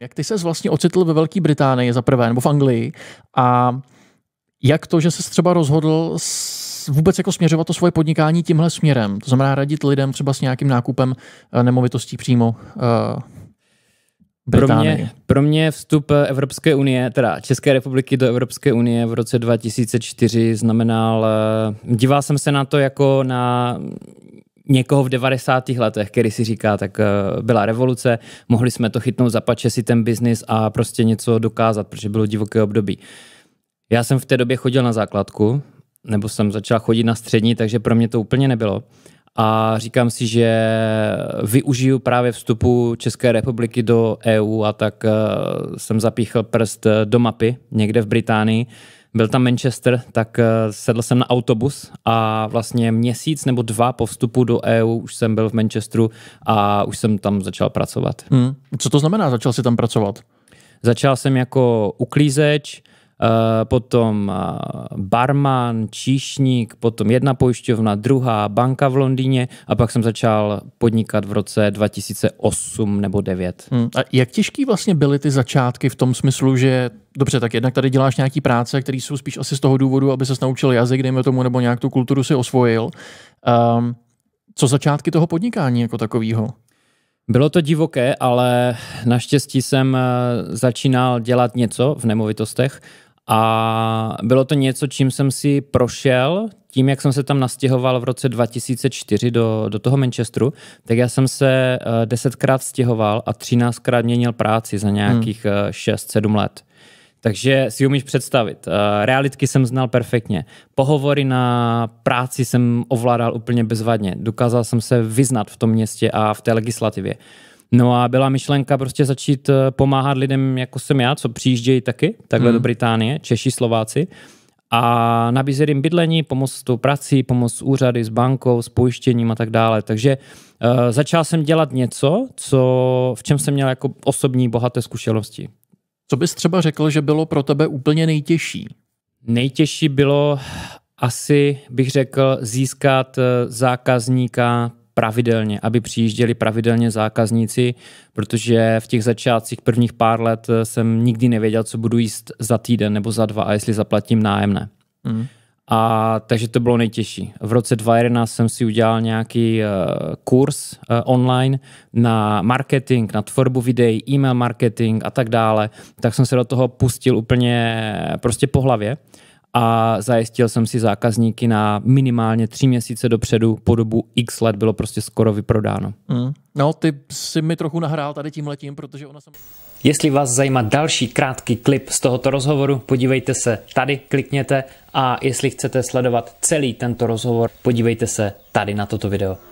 Jak ty se vlastně ocitl ve Velké Británii za prvé, nebo v Anglii a jak to, že se třeba rozhodl vůbec jako směřovat to svoje podnikání tímhle směrem? To znamená radit lidem třeba s nějakým nákupem eh, nemovitostí přímo uh, Británii. Pro mě, pro mě vstup eh, Evropské unie, teda České republiky do Evropské unie v roce 2004 znamenal, díval jsem se na to jako na někoho v 90. letech, který si říká, tak eh, byla revoluce, mohli jsme to chytnout za pače si ten biznis a prostě něco dokázat, protože bylo divoké období. Já jsem v té době chodil na základku, nebo jsem začal chodit na střední, takže pro mě to úplně nebylo. A říkám si, že využiju právě vstupu České republiky do EU a tak eh, jsem zapíchl prst eh, do mapy někde v Británii, byl tam Manchester, tak eh, sedl jsem na autobus a vlastně měsíc nebo dva po vstupu do EU už jsem byl v Manchesteru a už jsem tam začal pracovat. Hmm. Co to znamená, začal si tam pracovat? Začal jsem jako uklízeč, Eh, potom eh, barman, číšník, potom jedna pojišťovna, druhá banka v Londýně a pak jsem začal podnikat v roce 2008 nebo 2009. Hmm. A jak těžký vlastně byly ty začátky v tom smyslu, že dobře, tak jednak tady děláš nějaký práce, které jsou spíš asi z toho důvodu, aby se naučil jazyk, dejme tomu, nebo nějak tu kulturu si osvojil. Um, co začátky toho podnikání jako takového? Bylo to divoké, ale naštěstí jsem eh, začínal dělat něco v nemovitostech a bylo to něco, čím jsem si prošel, tím, jak jsem se tam nastěhoval v roce 2004 do, do toho Manchesteru, tak já jsem se eh, desetkrát stěhoval a třináctkrát měnil práci za nějakých hmm. 6-7 eh, let. Takže si umíš představit. Eh, realitky jsem znal perfektně. Pohovory na práci jsem ovládal úplně bezvadně. Dokázal jsem se vyznat v tom městě a v té legislativě. No a byla myšlenka prostě začít eh, pomáhat lidem, jako jsem já, co přijíždějí taky, takhle hmm. do Británie, Češi, Slováci a nabízet jim bydlení, pomoc s tou prací, pomoc s úřady, s bankou, s pojištěním a tak dále. Takže uh, začal jsem dělat něco, co, v čem jsem měl jako osobní bohaté zkušenosti. Co bys třeba řekl, že bylo pro tebe úplně nejtěžší? Nejtěžší bylo asi, bych řekl, získat eh, zákazníka pravidelně, aby přijížděli pravidelně zákazníci, protože v těch začátcích prvních pár let eh, jsem nikdy nevěděl, co budu jíst za týden nebo za dva a jestli zaplatím nájemné. Mm. A takže to bylo nejtěžší. V roce 2011 jsem si udělal nějaký uh, kurz uh, online na marketing, na tvorbu videí, e-mail marketing a tak dále. Tak jsem se do toho pustil úplně prostě po hlavě. Uh, a zajistil jsem si zákazníky na minimálně tři měsíce dopředu, po dobu x let bylo prostě skoro vyprodáno. Mm. No, ty si mi trochu nahrál tady tím letím, protože ona jsem... Jestli vás zajímá další krátký klip z tohoto rozhovoru, podívejte se tady, klikněte a jestli chcete sledovat celý tento rozhovor, podívejte se tady na toto video.